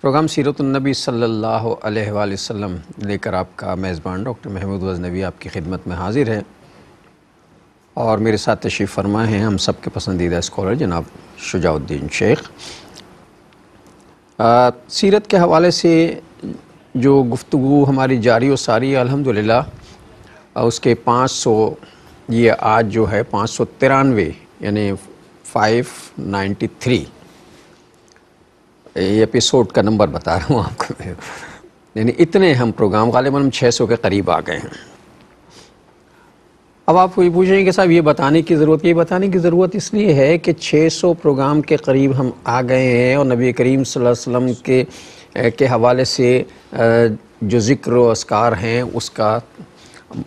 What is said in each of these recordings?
Programme सीरतुलनबी सल्ला वसम लेकर आपका मेज़बान डॉक्टर महमूद वजनबी आपकी खिदमत में हाजिर है और मेरे साथ तशीफ़ फरमाए हैं हम सब के पसंदीदा इस्कॉलर जनाब शुजाउद्दीन शेख सीरत के हवाले से जो गुफ्तु हमारी जारी व सारी अलहमदिल्ला उसके पाँच सौ ये आज जो है पाँच सौ तिरानवे यानी फाइव नाइन्टी थ्री एपिसोड का नंबर बता रहा हूँ आपको यानी इतने हम प्रोग्राम गालिबा हम छः सौ के करीब आ गए हैं अब आप कोई पूछेंगे कि साहब ये बताने की ज़रूरत ये बताने की ज़रूरत इसलिए है कि 600 प्रोग्राम के करीब हम आ गए हैं और नबी करीम वसल्लम के के हवाले से जो ज़िक्र असकार हैं उसका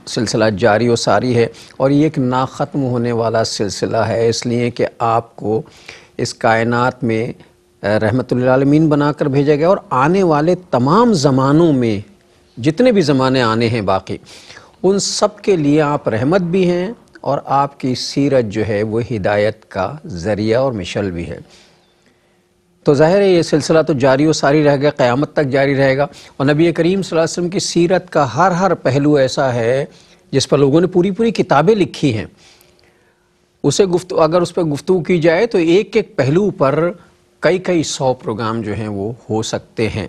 सिलसिला जारी व सारी है और ये एक ना ख़त्म होने वाला सिलसिला है इसलिए कि आपको इस कायनात में रहमतमीन बनाकर भेजा गया और आने वाले तमाम ज़मानों में जितने भी ज़माने आने हैं बाकी उन सब के लिए आप रहमत भी हैं और आपकी सीरत जो है वो हिदायत का ज़रिया और मिशल भी है तो ज़ाहिर है ये सिलसिला तो जारी और सारी रह गया क़्यामत तक जारी रहेगा और नबी करीम वसम की सीरत का हर हर पहलू ऐसा है जिस पर लोगों ने पूरी पूरी किताबें लिखी हैं उसे गुफ्त अगर उस पर गुफ्तु की जाए तो एक एक पहलू पर कई कई सौ प्रोग्राम जो हैं वो हो सकते हैं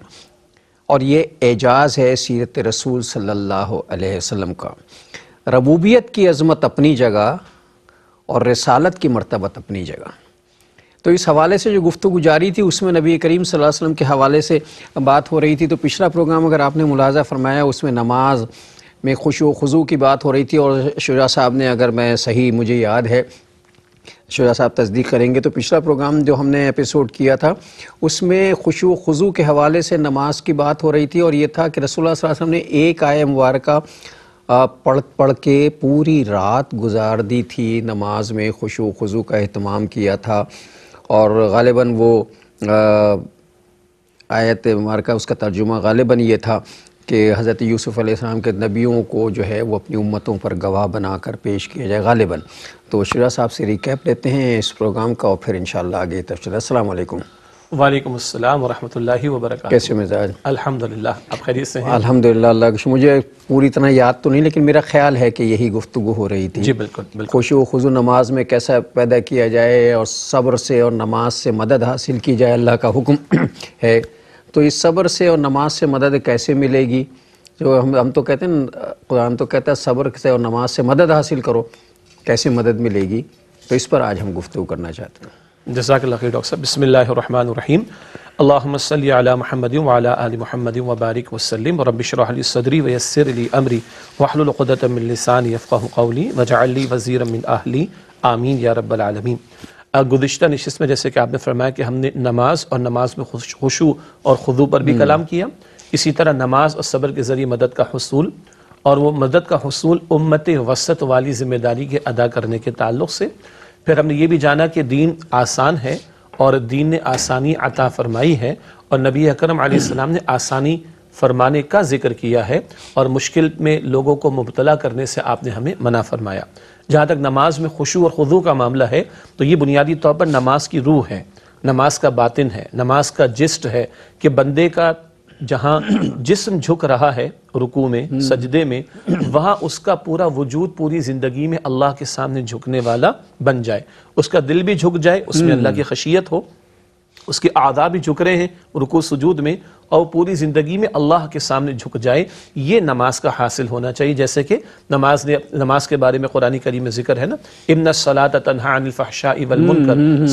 और ये एजाज़ है सीरत रसूल सल्लल्लाहु अलैहि वसल्लम का रबूबियत की अज़मत अपनी जगह और रसालत की मरतबत अपनी जगह तो इस हवाले से जो गुफ्तु जारी थी उसमें नबी करीम सल्लल्लाहु अलैहि वसल्लम के हवाले से बात हो रही थी तो पिछला प्रोग्राम अगर आपने मुलाजा फरमाया उसमें नमाज में खुश खुजू की बात हो रही थी और शुजा साहब ने अगर मैं सही मुझे याद है शुजा साहब तस्दीक करेंगे तो पिछला प्रोग्राम जो हमने एपिसोड किया था उसमें खुशु खुजू के हवाले से नमाज की बात हो रही थी और ये था कि रसोल्ला वसम ने एक आय मुबारक पढ़ पढ़ के पूरी रात गुजार दी थी नमाज में खुशु खुजू का अहतमाम किया था और गालिबा वो आयत मुबारक उसका तर्जुमा गालिबा ये था कि हज़रत यूसुफ़ अलैहिस्सलाम के नबियों को जो है वो अपनी उम्मतों पर गवाह बनाकर पेश किया जाए गालिबा तो शरा साहब से रिकैप लेते हैं इस प्रोग्राम का और फिर इन आगे तफसर अल्लाम वालेकुम अस्सलाम वरहमतुल्लाहि वबरकातुहू कैसे मिजाज अल्हम्दुलिल्लाह आप खैरियत से हैं अल्हम्दुलिल्लाह अल्लाह मुझे पूरी तरह याद तो नहीं लेकिन मेरा ख्याल है कि यही गुफ्तु हो रही थी जी बिल्कुल बिल्कुल व खुजू नमाज में कैसा पैदा किया जाए और सब्र से और नमाज से मदद हासिल की जाए अल्लाह का हुक्म है तो इस सब्र से और नमाज से मदद कैसे मिलेगी जो हम हम तो कहते हैं कुरान तो कहता है सब्र से और नमाज से मदद हासिल करो कैसे मदद मिलेगी तो इस पर आज हम गुफ्तु करना चाहते हैं जजाकल्ला डॉक्टर साहब बसमीम अल्लाम महमद वाली महमद वबारिक वसलम रबिशरली सदरी वसरली अली अमरी वाहलक़दतमिलसानी फ़ाक़ली वजाली वज़ीरमिन आहली आमीन या रब्बालमीन गुज्त नशस्त में जैसे कि आपने फरमाया कि हमने नमाज और नमाज में खुशू और खुदू पर भी हम्म। कलाम किया इसी तरह नमाज और सब्र के ज़रिए मदद का हसूल और वो मदद का हसूल उम्मत वसत वाली ज़िम्मेदारी के अदा करने के ताल्लुक से फिर हमने ये भी जाना कि दीन आसान है और दीन ने आसानी अता फरमाई है और नबी अकरम आसमाम ने आसानी फरमाने का जिक्र किया है और मुश्किल में लोगों को मुबतला करने से आपने हमें मना फरमाया जहाँ तक नमाज में खुशू और खुदू का मामला है तो ये बुनियादी तौर पर नमाज की रूह है नमाज का बातिन है नमाज का जिस्ट है कि बंदे का जहाँ जिस्म झुक रहा है रुकू में हम्म। सजदे में वहाँ उसका पूरा वजूद पूरी ज़िंदगी में अल्लाह के सामने झुकने वाला बन जाए उसका दिल भी झुक जाए उसमें हम्म। अल्लाह की खशियत हो उसके आदा भी झुक रहे हैं रुको सजूद में और पूरी ज़िंदगी में अल्लाह के सामने झुक जाए ये नमाज का हासिल होना चाहिए जैसे कि नमाज ने नमाज के बारे में कुरानी करी में जिक्र है ना इमन सलात तनहानफ़ाशा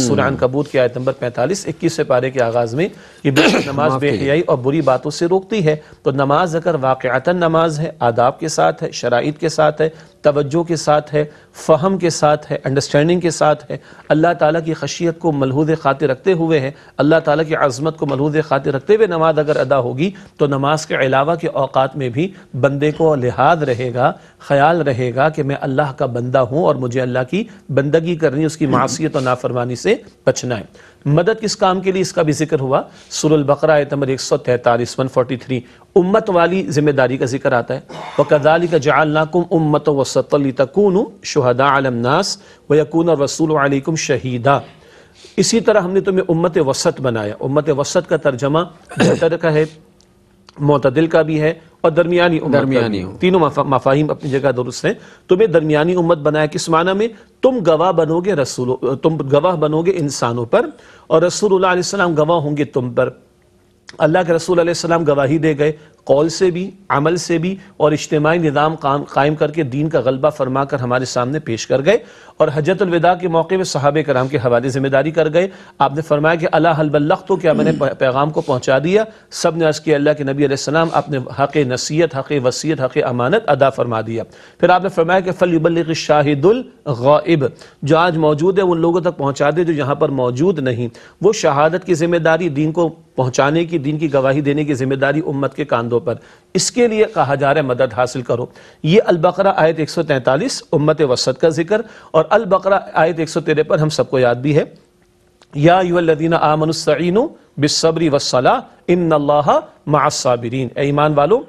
सुरान कबूत के आयत नंबर पैंतालीस इक्कीस से पारे के आगाज़ में ये नमाज बेहियाई और बुरी बातों से रोकती है तो नमाज अगर वाक़ता नमाज है आदाब के साथ है शराइत के साथ है तोज्जो के साथ है फ़हम के साथ है अंडरस्टैंडिंग के साथ है अल्लाह ताली की खशियत को मलहूद खाते रखते हुए है अल्लाह ताला की आज़मत को मलहूज खातिर रखते हुए नमाज अगर अदा होगी तो नमाज के अलावा के अवकात में भी बंदे को लिहाज रहेगा ख्याल रहेगा कि मैं अल्लाह का बंदा हूँ और मुझे अल्लाह की बंदगी करनी उसकी मासीत और नाफरमानी से बचना है मदद किस काम के लिए इसका भी जिक्र हुआ सुरल बकरा नंबर एक सौ तैतालीस वन फोर्टी थ्री उम्मत वाली जिम्मेदारी का जिक्र आता है वह कदाली का जालनाकुम उम्मत वसतली तकून शहदा आलमनास व यकून वसूल वालेकुम शहीदा इसी तरह हमने तुम्हें उम्मत वसत बनाया उम्मत वसत का तर्जमा बेहतर का है मतदिल का भी है और दरमियानी दरमियानी तीनों मफा, मफाहिम अपनी जगह दुरुस्त हैं तुम्हें दरमियानी उम्मत बनाया किस माना में तुम गवाह बनोगे रसूल तुम गवाह बनोगे इंसानों पर और रसूल गवाह होंगे तुम पर अल्लाह के रसूल सलाम गवाही दे गए कौल से भी अमल से भी और इज्तमाही निदाम कायम करके दीन का गलबा फरमा कर हमारे सामने पेश कर गए और हजरतलविदा के मौके पर साहब कराम के हवाले जिम्मेदारी कर गए आपने फरमाया कि अला हलबल्लख तो क्या मैंने पैगाम को पहुँचा दिया सब ने अर्ज़ किया अल्लाह के नबी आसमाम आपने हक़ नसीहत हक़ वसीत हक़ अमानत अदा फरमा दिया फिर आपने फरमाया कि फ़लबल शाहिदुल गाइब जो आज मौजूद है उन लोगों तक पहुँचा दे जो यहाँ पर मौजूद नहीं वो शहादत की जिम्मेदारी दीन को पहुँचाने की दीन की गवाही देने की जिम्मेदारी उम्मत के कानून बंदों पर इसके लिए कहा जा रहा है मदद हासिल करो ये अलबकरा आयत 143 उम्मत वसत का जिक्र और अलबकरा आयत 113 पर हम सबको याद भी है या युवल्लदीन आमनुस्तीन बिसबरी वसला इन मासाबिरीन ईमान वालों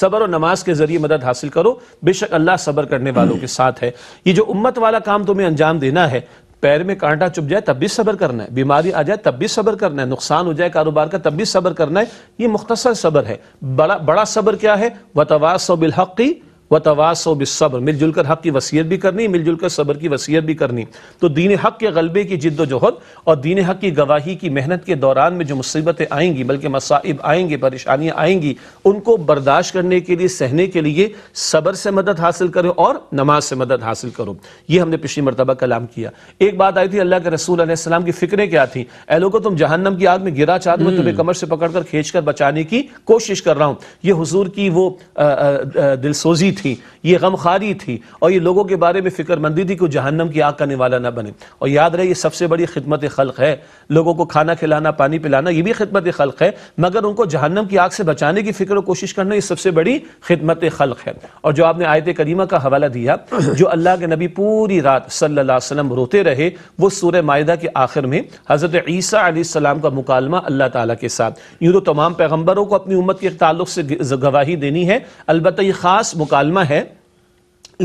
सबर और नमाज के जरिए मदद हासिल करो बेशक अल्लाह सबर करने वालों के साथ है ये जो उम्मत वाला काम तुम्हें अंजाम देना है पैर में कांटा चुप जाए तब भी सब्र करना है बीमारी आ जाए तब भी सब्र करना है नुकसान हो जाए कारोबार का तब भी सब्र करना है ये मुख्तसर सब्र है बड़ा बड़ा सब्र क्या है वतवासो बिलहक़ी व तवासो बिसब्र मिलजुल कर हक की वसीयत भी करनी मिलजुल कर सब्र की वसीयत भी करनी तो दीन हक के गलबे की जिद्दोजहद और दीन हक की गवाही की मेहनत के दौरान में जो मुसीबतें आएंगी बल्कि मसाइब आएंगे परेशानियाँ आएंगी उनको बर्दाश्त करने के लिए सहने के लिए सब्र से मदद हासिल करो और नमाज से मदद हासिल करो ये हमने पिछली मरतबा कलाम किया एक बात आई थी अल्लाह के रसूल की फ़िक्रें क्या थी ए को तुम जहन्नम की आग में गिरा चाहते हो तुम्हें हम्म। कमर से पकड़ कर खींच कर बचाने की कोशिश कर रहा हूँ ये हजूर की वो दिलसोजी थी ये गमखारी थी और ये लोगों के बारे में फ़िक्रमंदी थी कि जहन्नम की आग का निवाला ना बने और याद रहे ये सबसे बड़ी खिदमत खल्क है लोगों को खाना खिलाना पानी पिलाना ये भी खिदमत खल्क है मगर उनको जहन्नम की आग से बचाने की फ़िक्र कोशिश करना ये सबसे बड़ी खिदमत खल्क है और जो आपने आयत करीमा का हवाला दिया जो अल्लाह के नबी पूरी रात सल्ला वसलम रोते रहे वो सूर्य माहा के आखिर में हज़रत ईसा आसमाम का मुकालमा अल्लाह ताला के साथ यूँ तो तमाम पैगम्बरों को अपनी उम्मत के ताल्लुक से गवाही देनी है अलबत् ये ख़ास मुकालमा कलमा है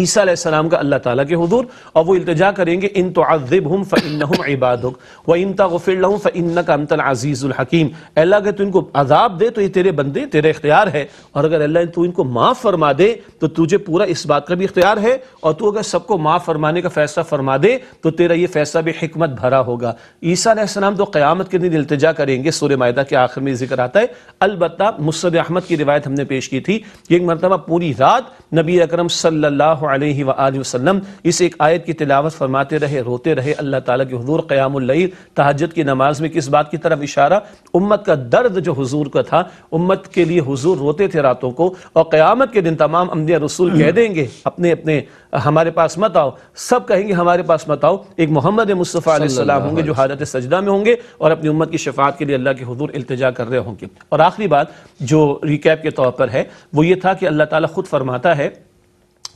ईसा सलाम का अल्लाह ताला के हुजूर और वो इल्तजा करेंगे इन तो अजिब हम फ़िन इबादक व इन तफिल फ़िन का अमतल अजीज़ुल हकीम अल्लाह अगर तू इनको अजाब दे तो ये तेरे बंदे तेरे इख्तियार है और अगर अल्लाह तू इनको माफ़ फरमा दे तो तुझे पूरा इस बात का भी इख्तियार है और तू अगर सबको माफ़ फरमाने का फ़ैसला फरमा दे तो तेरा ये फ़ैसला भी हमत भरा होगा ईसा तो क़्यामत के दिन इल्तजा करेंगे सूर्य माहा के आखिर में जिक्र आता है अलबत् मुसद अहमद की रिवायत हमने पेश की थी कि एक मरतबा पूरी रात नबी अक्रम सल्ला अलैहि वसल्लम इस एक आयत की तिलावत फरमाते रहे रोते रहे अल्लाह ताला के हजूर क़यामल तहजद की नमाज में किस बात की तरफ इशारा उम्मत का दर्द जो हजूर का था उम्मत के लिए हजूर रोते थे रातों को और क़यामत के दिन तमाम अम्बिया रसूल कह देंगे अपने अपने हमारे पास मत आओ सब कहेंगे हमारे पास मत आओ एक मोहम्मद मुस्तफ़ा होंगे जो हालत सजदा में होंगे और अपनी उम्मत की शफात के लिए अल्लाह के हजूर इल्तजा कर रहे होंगे और आखिरी बात जो रिकैप के तौर पर है वो ये था कि अल्लाह ताला खुद फरमाता है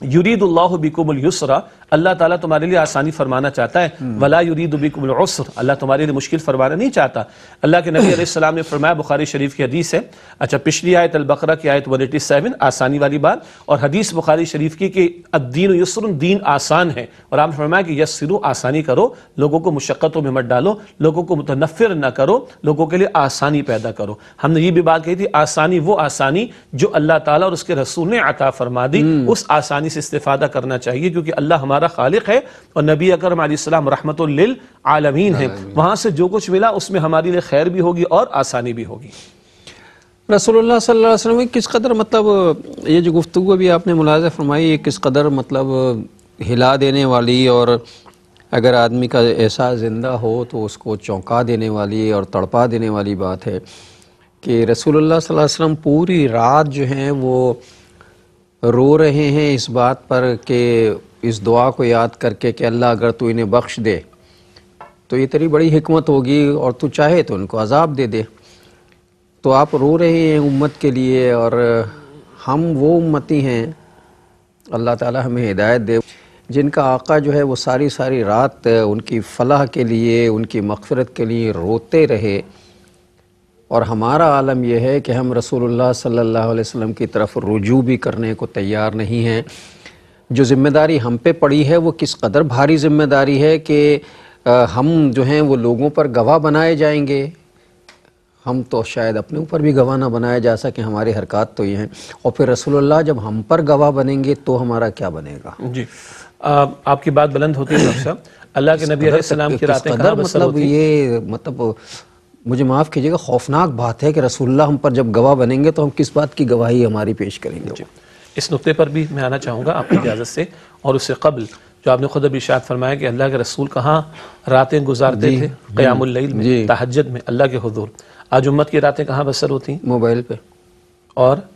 युरीदुल्लाबिकुमसरा अल्लाह ताला तुम्हारे लिए आसानी फरमाना चाहता है हम्म। वला युरीदबिकुमसर अल्लाह तुम्हारे लिए मुश्किल फरमाना नहीं चाहता अल्लाह के नबी अलैहिस्सलाम ने फरमाया बुखारी शरीफ की हदीस है अच्छा पिछली आयत अलबकरा की आयत 187 आसानी वाली बात और हदीस बुखारी शरीफ की कि अद्दीन यसर दीन आसान है और आपने फरमाया कि यस्सिरु आसानी करो लोगों को मुशक्क़तों में मत डालो लोगों को मुतनफ़िर ना करो लोगों के लिए आसानी पैदा करो हमने ये भी बात कही थी आसानी वो आसानी जो अल्लाह ताला और उसके रसूल ने अता फरमा दी हम्म। उस आसानी आसानी से इस्तेफादा करना चाहिए क्योंकि अल्लाह हमारा खालिक है और नबी अकरम आलम रहमत आलमीन है वहां से जो कुछ मिला उसमें हमारे लिए खैर भी होगी और आसानी भी होगी रसोल्ला सल्लल्लाहु अलैहि वसल्लम किस कदर मतलब ये जो गुफ्तु भी आपने मुलाजा फरमाई ये किस कदर मतलब हिला देने वाली और अगर आदमी का एहसास ज़िंदा हो तो उसको चौंका देने वाली और तड़पा देने वाली बात है कि रसूलुल्लाह सल्लल्लाहु अलैहि वसल्लम पूरी रात जो हैं वो रो रहे हैं इस बात पर कि इस दुआ को याद करके कि अल्लाह अगर तू इन्हें बख्श दे तो ये तेरी बड़ी हमत होगी और तू चाहे तो उनको अजाब दे दे तो आप रो रहे हैं उम्मत के लिए और हम वो उम्मती हैं अल्लाह ताला हमें हिदायत दे जिनका आका जो है वो सारी सारी रात उनकी फलाह के लिए उनकी मकफरत के लिए रोते रहे और हमारा आलम यह है कि हम रसूलुल्लाह सल्लल्लाहु अलैहि वसल्लम की तरफ रुजू भी करने को तैयार नहीं हैं जो ज़िम्मेदारी हम पे पड़ी है वो किस कदर भारी ज़िम्मेदारी है कि हम जो हैं वो लोगों पर गवाह बनाए जाएंगे हम तो शायद अपने ऊपर भी गवाह ना बनाया जा सके हमारी हरकत तो ये हैं और फिर रसूलुल्लाह जब हम पर गवाह बनेंगे तो हमारा क्या बनेगा जी आ, आपकी बात बुलंद होती है अल्लाह के नबी सलाम की रातें मतलब ये मतलब मुझे माफ़ कीजिएगा खौफनाक बात है कि रसूलुल्लाह हम पर जब गवाह बनेंगे तो हम किस बात की गवाही हमारी पेश करेंगे इस नुक्ते पर भी मैं आना चाहूँगा आपकी इजाज़त से और उससे कबल जो आपने खुद अभी शायद फरमाया कि अल्लाह के रसूल कहाँ रातें गुजारते थे क़यामुल में तहजद में अल्लाह के हजूर आज उम्मत की रातें कहाँ बसर होती मोबाइल पर और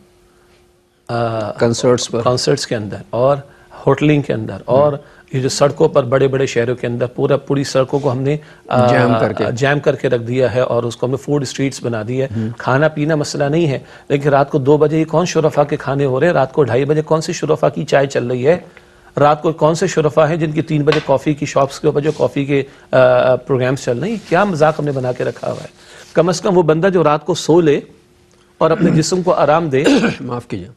कंसर्ट्स पर कंसर्ट्स के अंदर और होटलिंग के अंदर और ये जो सड़कों पर बड़े बड़े शहरों के अंदर पूरा पूरी सड़कों को हमने आ, जैम करके जैम करके रख दिया है और उसको हमने फूड स्ट्रीट्स बना दी है हम्म। खाना पीना मसला नहीं है लेकिन रात को दो बजे कौन शुरफा के खाने हो रहे हैं रात को ढाई बजे कौन सी शुरफा की चाय चल रही है रात को कौन से शुरफा है जिनकी तीन बजे कॉफ़ी की शॉप्स के ऊपर जो कॉफ़ी के प्रोग्राम्स चल रहे हैं क्या मजाक हमने बना के रखा हुआ है कम अज़ कम वो बंदा जो रात को सो ले और अपने जिसम को आराम दे माफ़ कीजिए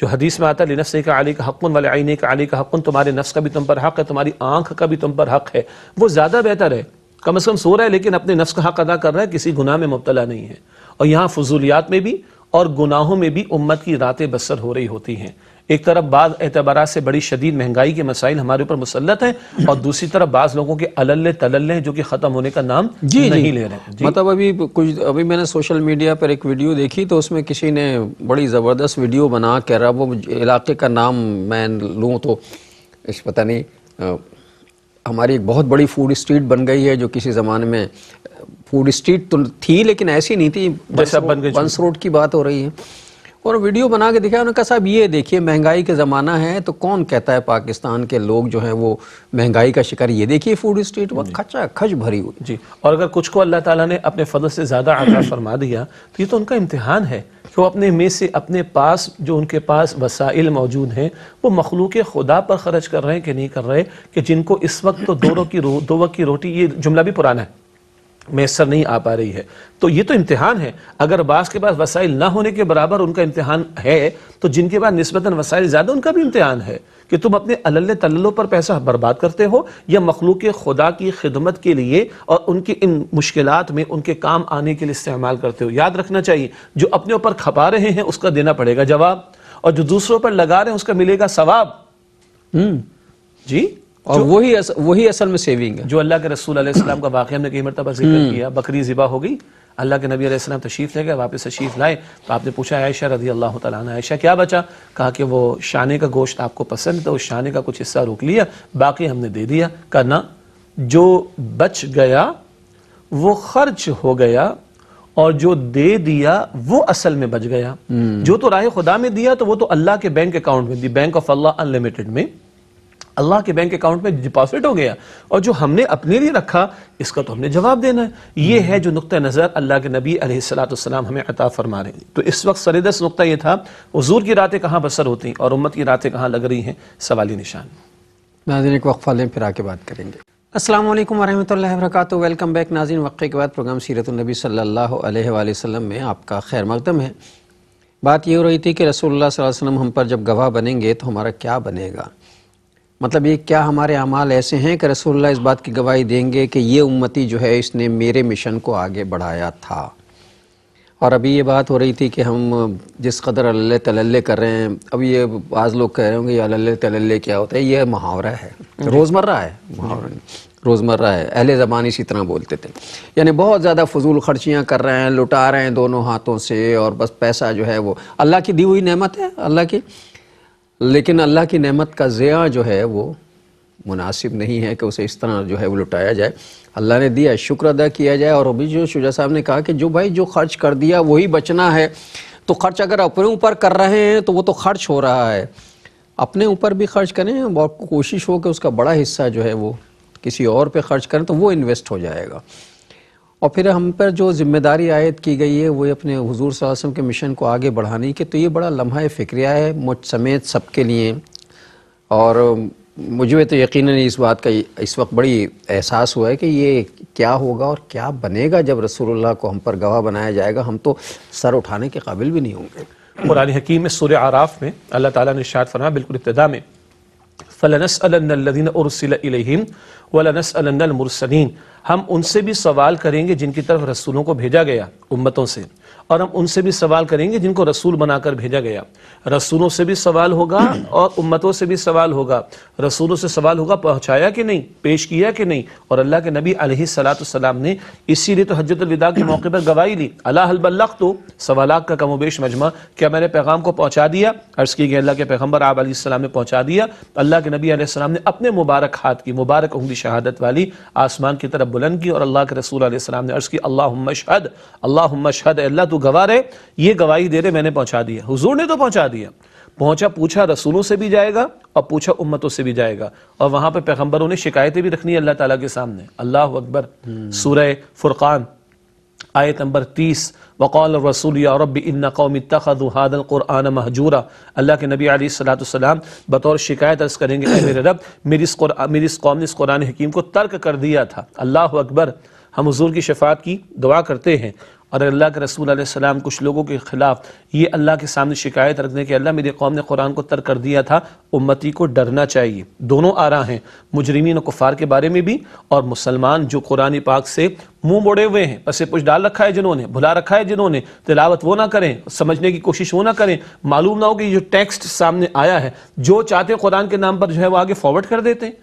जो हदीस में आता है नफ्स का अली का हक़न वाले आईने का अली का हक़न तुम्हारे नफ्स का भी तुम पर हक़ है तुम्हारी आंख का भी तुम पर हक़ है वो ज़्यादा बेहतर है कम अज़ कम सो रहा है लेकिन अपने नफ्स का हक़ अदा कर रहा है किसी गुनाह में मुबतला नहीं है और यहाँ फजूलियात में भी और गुनाहों में भी उम्मत की रातें बसर हो रही होती हैं एक तरफ बाद एतबार से बड़ी शदीद महंगाई के मसाइल हमारे ऊपर मुसलत हैं और दूसरी तरफ बाज लोगों के अलल्ले तलल्ले जो कि ख़त्म होने का नाम जी नहीं जी। ले रहे मतलब अभी कुछ अभी मैंने सोशल मीडिया पर एक वीडियो देखी तो उसमें किसी ने बड़ी ज़बरदस्त वीडियो बना कह रहा वो इलाके का नाम मैं लूँ तो इस पता नहीं हमारी एक बहुत बड़ी फूड स्ट्रीट बन गई है जो किसी ज़माने में फूड स्ट्रीट तो थी लेकिन ऐसी नहीं थी बंस रोड की बात हो रही है और वीडियो बना के दिखाया उन्होंने कहा साहब ये देखिए महंगाई का ज़माना है तो कौन कहता है पाकिस्तान के लोग जो हैं वो महंगाई का शिकार ये देखिए फूड स्ट्रीट वह खचा खच भरी हुई जी और अगर कुछ को अल्लाह ताला ने अपने फजल से ज़्यादा आगा फरमा दिया तो ये तो उनका इम्तहान है कि वो अपने में से अपने पास जो उनके पास वसाइल मौजूद हैं वो मखलूक खुदा पर खर्च कर रहे हैं कि नहीं कर रहे कि जिनको इस वक्त तो दो की दो वक्त की रोटी ये जुमला भी पुराना है मैसर नहीं आ पा रही है तो ये तो इम्तहान है अगर बास के पास वसाइल ना होने के बराबर उनका इम्तहान है तो जिनके पास नस्बता वसाइल ज़्यादा उनका भी इम्तहान है कि तुम अपने अल्ल तल्लों पर पैसा बर्बाद करते हो या मखलूक खुदा की खिदमत के लिए और उनकी इन मुश्किल में उनके काम आने के लिए इस्तेमाल करते हो याद रखना चाहिए जो अपने ऊपर खपा रहे हैं उसका देना पड़ेगा जवाब और जो दूसरों पर लगा रहे हैं उसका मिलेगा सवाब हम्म। जी और वही अस, वही असल में सेविंग है जो अल्लाह के रसूल अलैहिस्सलाम का वाक़ हमने कई मरतबा जिक्र हम्म। किया बकरी ज़िबा हो गई अल्लाह के नबी अलैहिस्सलाम तशरीफ़ ले गए वापस तशरीफ़ लाए तो आपने पूछा आयशा रजी अल्लाह तयशा आयशा क्या बचा कहा कि वो शाने का गोश्त आपको पसंद था उस शाने का कुछ हिस्सा रोक लिया बाकी हमने दे दिया करना जो बच गया वो खर्च हो गया और जो दे दिया वो असल में बच गया हम्म। जो तो राह खुदा में दिया तो वो तो अल्लाह के बैंक अकाउंट में दी बैंक ऑफ अल्लाह अनलिमिटेड में अल्लाह के बैंक अकाउंट में डिपॉजिट हो गया और जो हमने अपने लिए रखा इसका तो हमने जवाब देना है ये है जो नुक़ नज़र अल्लाह के नबी अलैहिस्सलाम हमें अता फरमा रहे हैं तो इस वक्त सरदस नुक़ा ये था हजूर की रातें कहाँ बसर होती हैं और उम्मत की रातें कहाँ लग रही हैं सवाली निशान नाजन एक वक्फ़ा लें फिर आके बात करेंगे असलम वरहमल वर्क वेलकम बैक नाजिन वक़े के बाद प्रोग्राम सीरतनबी सल्ला वसम में आपका खैर मकदम है बात ये हो रही थी कि रसोल्ला वसम हम पर जब गवाह बनेंगे तो हमारा क्या बनेगा मतलब ये क्या हमारे अमाल ऐसे हैं कि रसोल्ला इस बात की गवाही देंगे कि ये उम्मती जो है इसने मेरे मिशन को आगे बढ़ाया था और अभी ये बात हो रही थी कि हम जिस कदर अल्ले तल्ले कर रहे हैं अब ये आज लोग कह रहे होंगे अल्ले तल्ले क्या होता है ये मुहावरा है रोज़मर्रा है मुहावरा रोज़मर्रा है अहले ज़बान इसी तरह बोलते थे यानी बहुत ज़्यादा फजूल खर्चियाँ कर रहे हैं लुटा रहे हैं दोनों हाथों से और बस पैसा जो है वो अल्लाह की दी हुई नहमत है अल्लाह की लेकिन अल्लाह की नेमत का ज़िया जो है वो मुनासिब नहीं है कि उसे इस तरह जो है वो लुटाया जाए अल्लाह ने दिया शुक्र अदा किया जाए और अभी जो शुजा साहब ने कहा कि जो भाई जो खर्च कर दिया वही बचना है तो खर्च अगर अपने ऊपर कर रहे हैं तो वो तो खर्च हो रहा है अपने ऊपर भी खर्च करें और कोशिश हो कि उसका बड़ा हिस्सा जो है वो किसी और पे खर्च करें तो वो इन्वेस्ट हो जाएगा और फिर हम पर जो जिम्मेदारी आयद की गई है वो अपने हजूर वसम के मिशन को आगे बढ़ाने की तो ये बड़ा लम्हा फ़िक्रिया है मुझ समेत सब के लिए और मुझे तो यकीन नहीं इस बात का इस वक्त बड़ी एहसास हुआ है कि ये क्या होगा और क्या बनेगा जब रसूलुल्लाह को हम पर गवाह बनाया जाएगा हम तो सर उठाने के काबिल भी नहीं होंगे कुरान हकीम में सूर्य आराफ में अल्लाह ताला ने शायद फरमा बिल्कुल इब्तदा में फ़लनस अलदीन और वलनस हम उनसे भी सवाल करेंगे जिनकी तरफ रसूलों को भेजा गया उम्मतों से और हम उनसे भी सवाल करेंगे जिनको रसूल बनाकर भेजा गया रसूलों से भी सवाल होगा और उम्मतों से भी सवाल होगा रसूलों से सवाल होगा पहुंचाया कि नहीं पेश किया कि नहीं और अल्लाह के नबी सलाम ने इसीलिए तो हजरतलविदा के मौके पर गवाही दी अल्लाह अलबल्लख तो सवाल का कमोबेश मजमा क्या मैंने पैगाम को पहुँचा दिया अर्ज़ की गई अल्लाह के पैगम्बर आब ने पहुँचा दिया अल्लाह के नबी आसमाम ने अपने मुबारक हाथ की मुबारक उंगली शहादत वाली आसमान की तरफ बुलंद की और अल्लाह के रसूल आसमाम ने अर्ज़ की अल्लाह मशहद अल्लाह मशहद अल्लाह तू गवा रहे ये गवाही दे रहे मैंने पहुंचा दिया हुजूर ने तो पहुंचा दिया पहुंचा पूछा रसूलों से भी जाएगा और पूछा उम्मतों से भी जाएगा और वहां पर पैगम्बरों ने शिकायतें भी रखनी है अल्लाह तला के सामने अल्लाह अकबर सूरह फुरकान आयत नंबर तीस वक़ौल रसूल या रब इन्ना कौम तखदुहादल महजूरा अल्लाह के नबी अली सलाम बतौर शिकायत अर्ज़ करेंगे मेरे रब मेरी इस मेरी इस कौम ने इस कुरान हकीम को तर्क कर दिया था अल्लाह अकबर हम हजूर की शफात की दुआ करते हैं और अल्लाह के रसूल सलाम कुछ लोगों के ख़िलाफ़ ये अल्लाह के सामने शिकायत रखने के अल्लाह मेरी कौम ने कुरान को तर्क कर दिया था उम्मती को डरना चाहिए दोनों आ है हैं मुजरमिन कुफ़ार के बारे में भी और मुसलमान जो कुरानी पाक से मुंह मोड़े हुए हैं पसे पुछ डाल रखा है जिन्होंने भुला रखा है जिन्होंने तिलावत वो ना करें समझने की कोशिश वो ना करें मालूम ना हो कि जो टेक्स्ट सामने आया है जो चाहते कुरान के नाम पर जो है वो आगे फॉरवर्ड कर देते हैं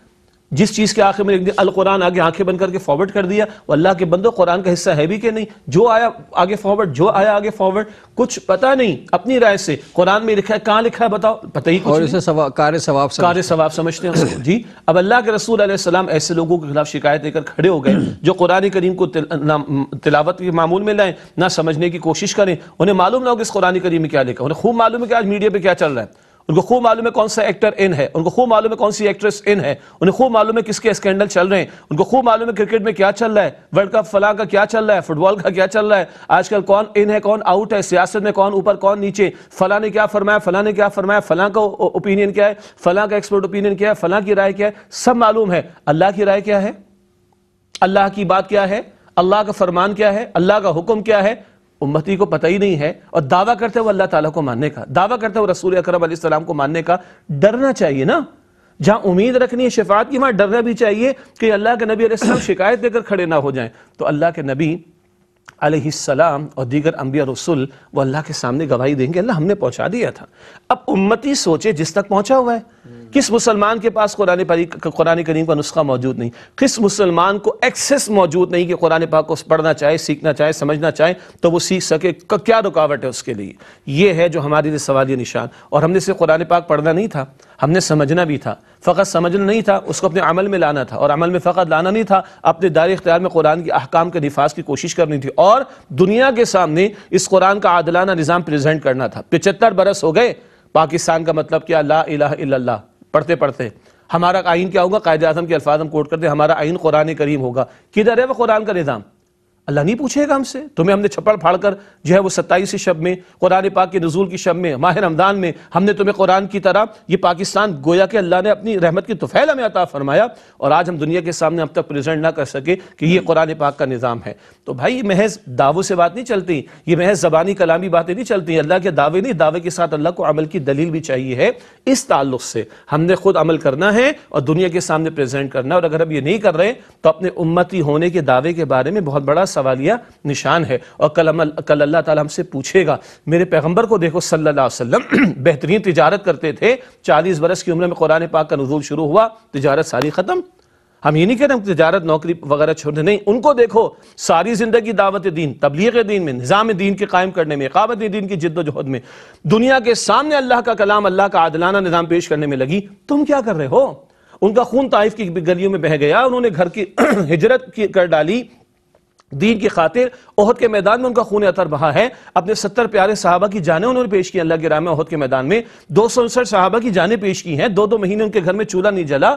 जिस चीज़ के आखिर में एक दिन कुरान आगे आंखें बंद करके फॉरवर्ड कर दिया वो अल्लाह के बंदो कुरान का हिस्सा है भी कि नहीं जो आया आगे फॉरवर्ड जो आया आगे फॉरवर्ड कुछ पता नहीं अपनी राय से कुरान में लिखा है कहाँ लिखा है बताओ पता ही कुछ और कार्य सवाब समझते हैं जी अब अल्लाह के रसूल सलाम ऐसे लोगों के खिलाफ शिकायत लेकर खड़े हो गए जो कुरान करीम को तिलावत के मामूल में लाएं ना समझने की कोशिश करें उन्हें मालूम ना हो कि इस कुरान करीम में क्या लिखा उन्हें खूब मालूम है कि आज मीडिया पर क्या चल रहा है उनको खूब मालूम है कौन सा एक्टर इन है उनको खूब मालूम है कौन सी एक्ट्रेस इन है उन्हें खूब मालूम है किसके स्कैंडल चल रहे हैं उनको खूब मालूम है क्रिकेट में क्या चल रहा है वर्ल्ड कप फला का क्या चल रहा है फुटबॉल का क्या चल रहा है आजकल कौन इन है कौन आउट है सियासत में कौन ऊपर कौन नीचे फला ने क्या फरमाया फला ने क्या फरमाया फला का ओपिनियन क्या है फला का एक्सपर्ट ओपिनियन क्या है फला की राय क्या है सब मालूम है अल्लाह की राय क्या है अल्लाह की बात क्या है अल्लाह का फरमान क्या है अल्लाह का हुक्म क्या है उम्मती को पता ही नहीं है और दावा करते हुए अल्लाह ताला को मानने का दावा करते हुए रसूल अकरम सलाम को मानने का डरना चाहिए ना जहां उम्मीद रखनी है शिफात की वहां डरना भी चाहिए कि अल्लाह के नबी अलैहिस्सलाम शिकायत देकर खड़े ना हो जाएं तो अल्लाह के नबी अलैहिस्सलाम और दीगर अम्बिया रसुल वो अल्लाह के सामने गवाही देंगे अल्लाह हमने पहुंचा दिया था अब उम्मती सोचे जिस तक पहुंचा हुआ है किस मुसलमान के पास कुरान कुरान करीम का नुस्खा मौजूद नहीं किस मुसलमान को एक्सेस मौजूद नहीं कि कुरान पाक को पढ़ना चाहे सीखना चाहे समझना चाहे तो वो सीख सके क्या रुकावट है उसके लिए ये है जो हमारे लिए सवाल निशान और हमने इसे कुरान पाक पढ़ना नहीं था हमने समझना भी था फ़कत समझना नहीं था उसको अपने अमल में लाना था और अमल में फ़कत लाना नहीं था अपने दायरे इख्तियार में कुरान के अहकाम के निफाज की कोशिश करनी थी और दुनिया के सामने इस कुरान का आदलाना निज़ाम प्रेजेंट करना था पिचहत्तर बरस हो गए पाकिस्तान का मतलब क्या ला इला पढ़ते पढ़ते हमारा आइन क्या होगा कायद अजम के अल्फाज हम कोट करते हमारा आइन कुरान करीम होगा किधर है वह कुरान का निज़ाम अल्लाह नहीं पूछेगा हमसे तुम्हें हमने फाड़ फाड़कर जो है वो सत्ताईस शब में कुरान पाक के नजूल की शब में माह रमदान में हमने तुम्हें कुरान की तरह ये पाकिस्तान गोया के अल्लाह ने अपनी रहमत की तुफैल हमें अता फरमाया और आज हम दुनिया के सामने अब तक प्रेजेंट ना कर सके कि ये कुरान पाक का निज़ाम है तो भाई ये महज दावों से बात नहीं चलती ये महज जबानी कलामी बातें नहीं चलती अल्लाह के दावे नहीं दावे के साथ अल्लाह को अमल की दलील भी चाहिए है इस ताल्लुक से हमने खुद अमल करना है और दुनिया के सामने प्रेजेंट करना और अगर हम ये नहीं कर रहे तो अपने उम्मती होने के दावे के बारे में बहुत बड़ा सवालिया निशान है और कल कल अल्लाह ताला हमसे पूछेगा मेरे पैगंबर को देखो सल्लल्लाहु अलैहि वसल्लम बेहतरीन तिजारत करते थे 40 बरस की उम्र में कुरान पाक का नजूल शुरू हुआ तिजारत सारी ख़त्म हम ये नहीं कह रहे हम तजारत नौकरी वगैरह छोड़ने नहीं उनको देखो सारी ज़िंदगी दावत दीन तबलीग दीन में निज़ाम दीन के कायम करने में इकावत दीन की जद्दोजहद में दुनिया के सामने अल्लाह का कलाम अल्लाह का आदलाना निज़ाम पेश करने में लगी तुम क्या कर रहे हो उनका खून ताइफ की गलियों में बह गया उन्होंने घर की हिजरत कर डाली दीन की खातिर ओहद के मैदान में उनका खून अतर बहा है अपने सत्तर प्यारे साहबा की जाने उन्होंने पेश की अल्लाह के राम ओहद के मैदान में दो सौ उनसठ साहबा की जाने पेश की हैं दो दो महीने उनके घर में चूल्हा नहीं जला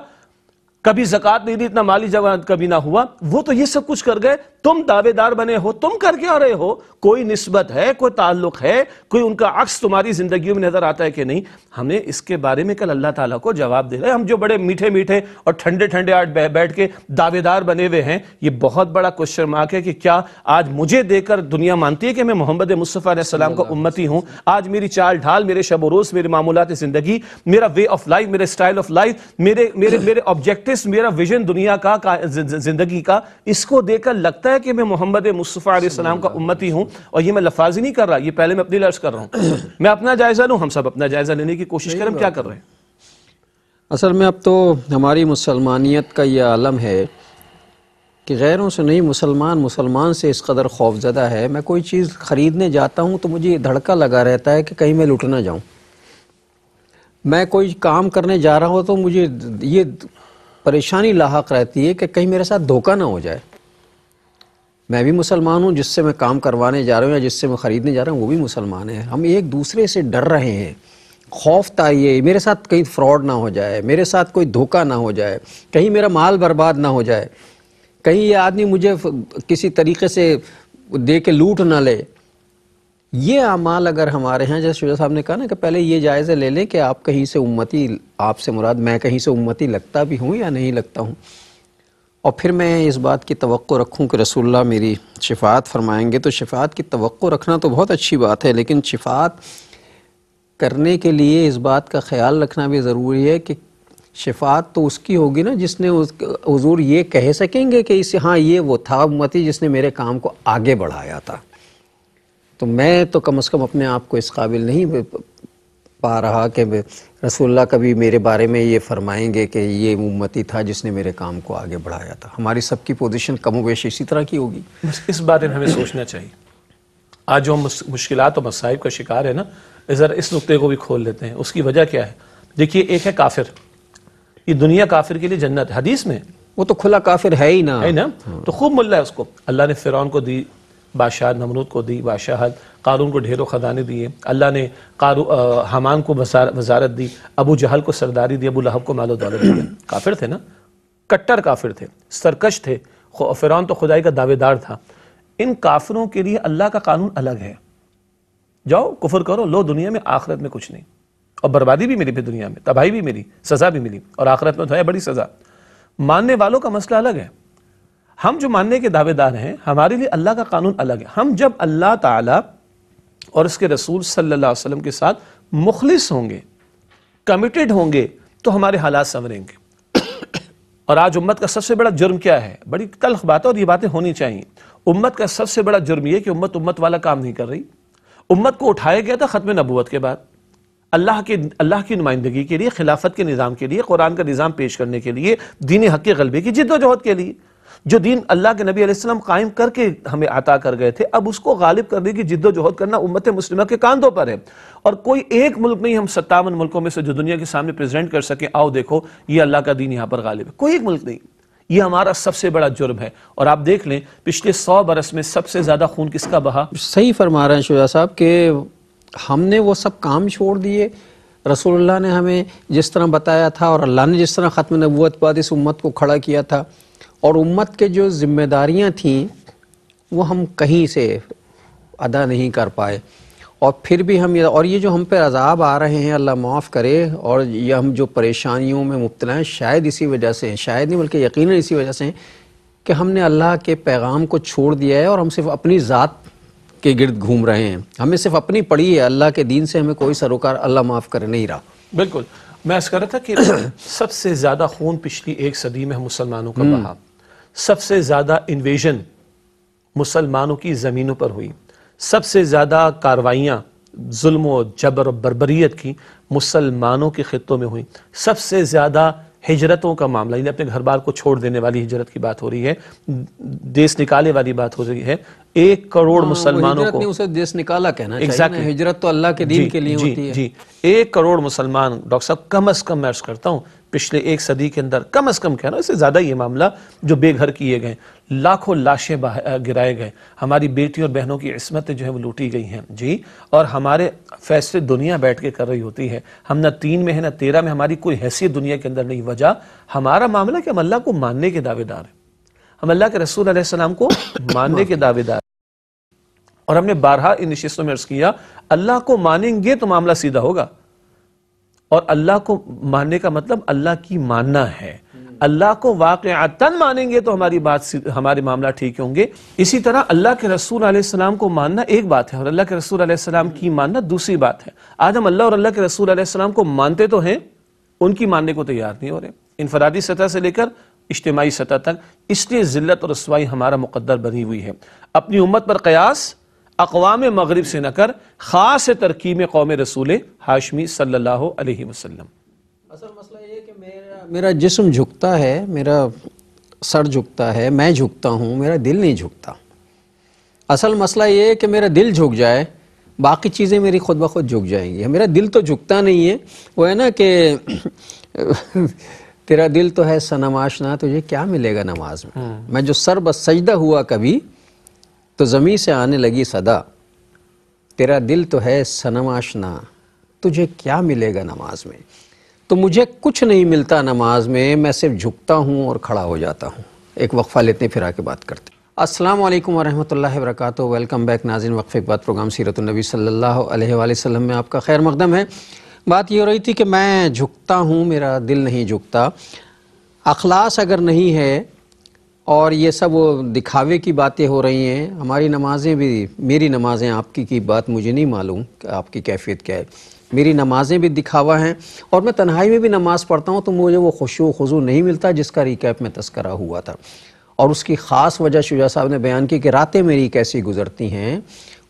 कभी जक़ात नहीं दी इतना माली जवान कभी ना हुआ वो तो ये सब कुछ कर गए तुम दावेदार बने हो तुम करके आ रहे हो कोई नस्बत है कोई ताल्लुक है कोई उनका अक्स तुम्हारी जिंदगी में नजर आता है कि नहीं हमें इसके बारे में कल अल्लाह ताला को जवाब दे रहे हम जो बड़े मीठे मीठे और ठंडे ठंडे आठ बैठ के दावेदार बने हुए हैं ये बहुत बड़ा क्वेश्चन मार्क है कि क्या आज मुझे देकर दुनिया मानती है कि मैं मोहम्मद मुस्तफ़ा को का उम्मती हूँ आज मेरी चाल ढाल मेरे शब रोज़ मेरे मामूलत ज़िंदगी मेरा वे ऑफ लाइफ मेरे स्टाइल ऑफ लाइफ मेरे मेरे मेरे ऑब्जेक्टिव एटलीस्ट मेरा विजन दुनिया का, का जिंदगी का इसको देखकर लगता है कि मैं मोहम्मद मुस्तफ़ा का उम्मती हूँ और ये मैं लफाजी नहीं कर रहा ये पहले मैं अपनी लर्ज कर रहा हूँ मैं अपना जायज़ा लूँ हम सब अपना जायज़ा लेने की कोशिश करें हम क्या कर रहे हैं असल में अब तो हमारी मुसलमानियत का यह आलम है कि गैरों से नहीं मुसलमान मुसलमान से इस कदर खौफजदा है मैं कोई चीज़ ख़रीदने जाता हूँ तो मुझे धड़का लगा रहता है कि कहीं मैं लुट ना जाऊँ मैं कोई काम करने जा रहा हूँ तो मुझे ये परेशानी लाक रहती है कि कहीं मेरे साथ धोखा ना हो जाए मैं भी मुसलमान हूँ जिससे मैं काम करवाने जा रहा हूँ या जिससे मैं ख़रीदने जा रहा हूँ वो भी मुसलमान है हम एक दूसरे से डर रहे हैं खौफ ताइए तो मेरे साथ कहीं फ्रॉड ना हो जाए मेरे साथ कोई धोखा ना हो जाए कहीं मेरा माल बर्बाद ना हो जाए कहीं ये आदमी मुझे किसी तरीके से दे के लूट ना ले ये अमाल अगर हमारे हैं जैसे शुजा साहब ने कहा ना कि पहले ये जायज़ा ले लें कि आप कहीं से उम्मती आपसे मुराद मैं कहीं से उम्मती लगता भी हूँ या नहीं लगता हूँ और फिर मैं इस बात की तो रखूँ कि रसुल्ला मेरी शिफात फरमाएंगे तो शिफात की तो रखना तो बहुत अच्छी बात है लेकिन शिफात करने के लिए इस बात का ख्याल रखना भी ज़रूरी है कि शिफात तो उसकी होगी ना जिसने उस हजूर ये कह सकेंगे कि इस हाँ ये वो था उम्मती जिसने मेरे काम को आगे बढ़ाया था तो मैं तो कम से कम अपने आप को इस काबिल नहीं पा रहा कि रसोल्ला कभी मेरे बारे में ये फरमाएंगे कि ये उम्मती था जिसने मेरे काम को आगे बढ़ाया था हमारी सबकी पोजिशन कम वेश इसी तरह की होगी बस इस बारे में हमें सोचना चाहिए आज जो हम मुश्किल और मसाइब का शिकार है ना ज़रा इस नुकते को भी खोल लेते हैं उसकी वजह क्या है देखिए एक है काफिर ये दुनिया काफिर के लिए जन्नत है हदीस में वो तो खुला काफिर है ही ना है ना हाँ। तो खूब मुल्ला है उसको अल्लाह ने फिरौन को दी बादशाह नमरूद को दी बादशाह कारून को ढेरों खदाने दिए अल्लाह ने कारू आ, हमान को वजारत दी अबू जहल को सरदारी दी अबू लहब को मालो दौलत दी काफिर थे ना कट्टर काफिर थे सरकश थे फ़िरौन तो खुदाई का दावेदार था इन काफिरों के लिए अल्लाह का कानून अलग है जाओ कुफर करो लो दुनिया में आखिरत में कुछ नहीं और बर्बादी भी मिली फिर दुनिया में तबाही भी मिली सज़ा भी मिली और आखिरत में तो है बड़ी सज़ा मानने वालों का मसला अलग है हम जो मानने के दावेदार हैं हमारे लिए अल्लाह का कानून अलग है हम जब अल्लाह ताला और उसके रसूल सल्लल्लाहु अलैहि वसल्लम के साथ मुखलिस होंगे कमिटेड होंगे तो हमारे हालात संवरेंगे और आज उम्मत का सबसे बड़ा जुर्म क्या है बड़ी तलख बात है और ये बातें होनी चाहिए उम्मत का सबसे बड़ा जुर्म यह कि उम्मत उम्मत वाला काम नहीं कर रही उम्मत को उठाया गया था ख़त्म नबूत के बाद अल्लाह के अल्लाह की नुमाइंदगी के लिए खिलाफत के निज़ाम के लिए कुरान का निज़ाम पेश करने के लिए दीन हक़ के गलबे की जिद्दोजहद के लिए जो दीन अल्लाह के नबी अलैहिस्सलाम कायम करके हमें अता कर गए थे अब उसको गालिब करने की जिद्दोजहद करना उम्मत मुस्लिम के कांधों पर है और कोई एक मुल्क नहीं हम सत्तावन मुल्कों में से जो दुनिया के सामने प्रेजेंट कर सकें आओ देखो ये अल्लाह का दीन यहाँ पर गालिब है कोई एक मुल्क नहीं ये हमारा सबसे बड़ा जुर्म है और आप देख लें पिछले सौ बरस में सबसे ज़्यादा खून किसका बहा सही फरमा रहे हैं शुजा साहब कि हमने वो सब काम छोड़ दिए रसूलुल्लाह ने हमें जिस तरह बताया था और अल्लाह ने जिस तरह ख़त्म नबूत बाद इस उम्मत को खड़ा किया था और उम्मत के जो जिम्मेदारियां थीं वो हम कहीं से अदा नहीं कर पाए और फिर भी हम ये और ये जो हम पे अजाब आ रहे हैं अल्लाह माफ़ करे और ये हम जो परेशानियों में मुबतला हैं शायद इसी वजह से हैं शायद नहीं बल्कि यकीन इसी वजह से हैं कि हमने अल्लाह के पैगाम को छोड़ दिया है और हम सिर्फ अपनी ज़ात के गिर्द घूम रहे हैं हमें सिर्फ अपनी पड़ी है अल्लाह के दीन से हमें कोई सरोकार अल्लाह माफ़ कर नहीं रहा बिल्कुल मैं ऐसा कर रहा था कि सबसे ज़्यादा खून पिछली एक सदी में मुसलमानों का हम्म। बहा सबसे ज़्यादा इन्वेजन मुसलमानों की ज़मीनों पर हुई सबसे ज़्यादा कार्रवाइयां जुल्म जबर और बरबरीत की मुसलमानों के ख़ितों में हुई सबसे ज़्यादा हिजरतों का मामला यानी अपने घर बार को छोड़ देने वाली हिजरत की बात हो रही है देश निकाले वाली बात हो रही है एक करोड़ हाँ, मुसलमानों को उसे देश निकाला कहना exactly, हिजरत तो अल्लाह के दीन के लिए जी, होती है जी एक करोड़ मुसलमान डॉक्टर साहब कम अज कम मैं अर्ज करता हूँ पिछले एक सदी के अंदर कम अज कम कहना इससे ज़्यादा ये मामला जो बेघर किए गए लाखों लाशें गिराए गए हमारी बेटी और बहनों की इसमतें जो है वो लूटी गई हैं जी और हमारे फैसले दुनिया बैठ के कर रही होती है हम ना तीन में है ना तेरह में हमारी कोई हैसियत दुनिया के अंदर नहीं वजह हमारा मामला कि हम अल्लाह को मानने के दावेदार हैं हम अल्लाह के रसूल आसमाम को मानने के दावेदार और हमने बारहा इन नशस्तों में अर्ज किया अल्लाह को मानेंगे तो मामला सीधा होगा और अल्लाह को मानने का मतलब अल्लाह की मानना है अल्लाह को वाकता मानेंगे तो हमारी बात हमारे मामला ठीक होंगे इसी तरह अल्लाह के रसूल आसमाम को मानना एक बात है और अल्लाह के रसूल आसमाम की मानना दूसरी बात है आज हम अल्लाह और अल्लाह के रसूल आसमाम को मानते तो हैं उनकी मानने को तैयार नहीं हो रहे इनफरादी सतह से लेकर इज्तमाही सतह तक इसलिए जिल्लत और रसवाई हमारा मुकदर बनी हुई है अपनी उम्मत पर कयास अकवाम मगरब से न कर ख़ास तरकीब कौम रसूल हाशमी सल्ला वसलम असल मसला ये कि मेरा मेरा जिसम झुकता है मेरा सर झुकता है मैं झुकता हूँ मेरा दिल नहीं झुकता असल मसला ये है कि मेरा दिल झुक जाए बाकी चीज़ें मेरी खुद ब खुद झुक जाएंगी मेरा दिल तो झुकता नहीं है वो है ना कि तेरा दिल तो है सनमाशना तो तुझे क्या मिलेगा नमाज में हाँ। मैं जो सर बस सजदा हुआ कभी तो ज़मी से आने लगी सदा तेरा दिल तो है सनमाशना तुझे क्या मिलेगा नमाज में तो मुझे कुछ नहीं मिलता नमाज में मैं सिर्फ झुकता हूँ और खड़ा हो जाता हूँ एक वक्फ़ा लेते फिर आके बात करते अस्सलाम वालेकुम वरहमतुल्लाहि वबरकत वेलकम बैक नाजिन वक्फ़े बात प्रोग्राम सीरत नबी सल्लल्लाहु अलैहि वसल्लम में आपका खैर मकदम है बात ये हो रही थी कि मैं झुकता हूँ मेरा दिल नहीं झुकता अखलास अगर नहीं है और ये सब वो दिखावे की बातें हो रही हैं हमारी नमाज़ें भी मेरी नमाज़ें आपकी की बात मुझे नहीं मालूम आपकी कैफियत क्या है मेरी नमाज़ें भी दिखावा हैं और मैं तन्हाई में भी नमाज़ पढ़ता हूँ तो मुझे वो खुशो खुजू नहीं मिलता जिसका रिकैप में तस्करा हुआ था और उसकी ख़ास वजह शुजा साहब ने बयान की कि रातें मेरी कैसी गुजरती हैं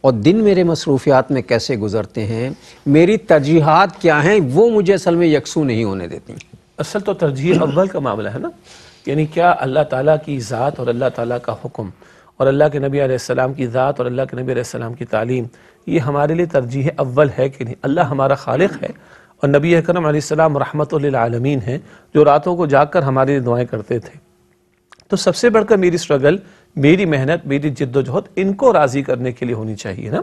और दिन मेरे मसरूफियात में कैसे गुजरते हैं मेरी तरजीहत क्या हैं वो मुझे असल में यकसू नहीं होने देती असल तो तरजीह अव्वल का मामला है ना यानी क्या अल्लाह ताला की ज़ात और अल्लाह ताला का हुक्म और अल्लाह के नबी आसमाम की ज़ात और अल्लाह के नबी आसमाम की तालीम ये हमारे लिए तरजीह अव्वल है कि नहीं अल्लाह हमारा खालिक है और नबी करम आसमाम आलमीन हैं जो रातों को जाग कर हमारे लिए दुआएँ करते थे तो सबसे बढ़कर मेरी स्ट्रगल मेरी मेहनत मेरी जिद्दोजहद इनको राज़ी करने के लिए होनी चाहिए ना